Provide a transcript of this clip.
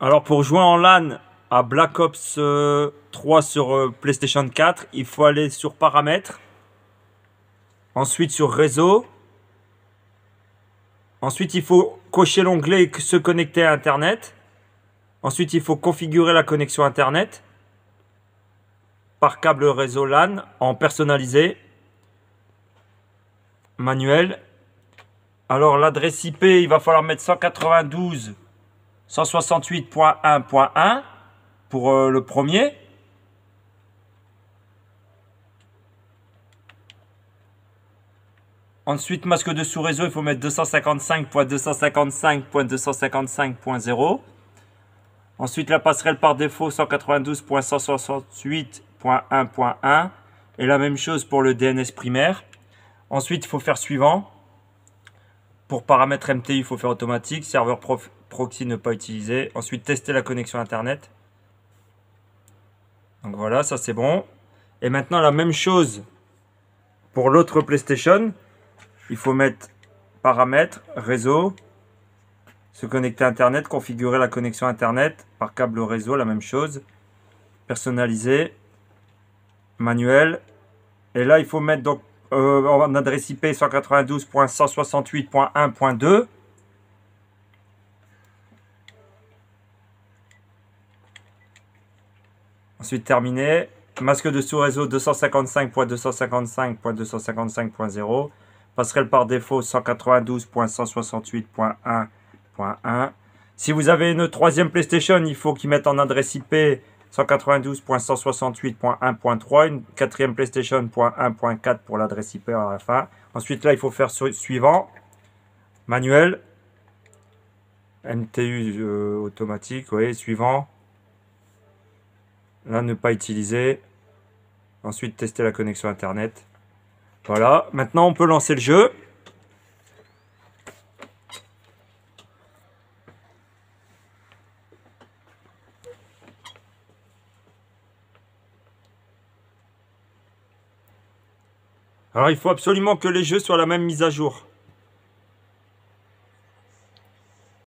Alors pour jouer en LAN à Black Ops 3 euh, sur euh, PlayStation 4, il faut aller sur paramètres, ensuite sur réseau, ensuite il faut cocher l'onglet se connecter à Internet, ensuite il faut configurer la connexion Internet par câble réseau LAN en personnalisé, manuel. Alors l'adresse IP, il va falloir mettre 192. 168.1.1 pour euh, le premier. Ensuite, masque de sous-réseau, il faut mettre 255.255.255.0. Ensuite, la passerelle par défaut 192.168.1.1. Et la même chose pour le DNS primaire. Ensuite, il faut faire suivant. Pour paramètres MT il faut faire automatique. Serveur proxy, ne pas utiliser. Ensuite, tester la connexion Internet. Donc voilà, ça c'est bon. Et maintenant, la même chose pour l'autre PlayStation. Il faut mettre paramètres, réseau, se connecter Internet, configurer la connexion Internet par câble réseau, la même chose. Personnaliser, manuel. Et là, il faut mettre donc en adresse IP 192.168.1.2. Ensuite terminé. Masque de sous-réseau 255.255.255.0. Passerelle par défaut 192.168.1.1. Si vous avez une troisième PlayStation, il faut qu'ils mettent en adresse IP 192.168.1.3, une quatrième PlayStation.1.4 pour l'adresse IP à la fin. Ensuite, là, il faut faire suivant, manuel, MTU euh, automatique, oui, suivant. Là, ne pas utiliser. Ensuite, tester la connexion Internet. Voilà, maintenant on peut lancer le jeu. Alors il faut absolument que les jeux soient la même mise à jour.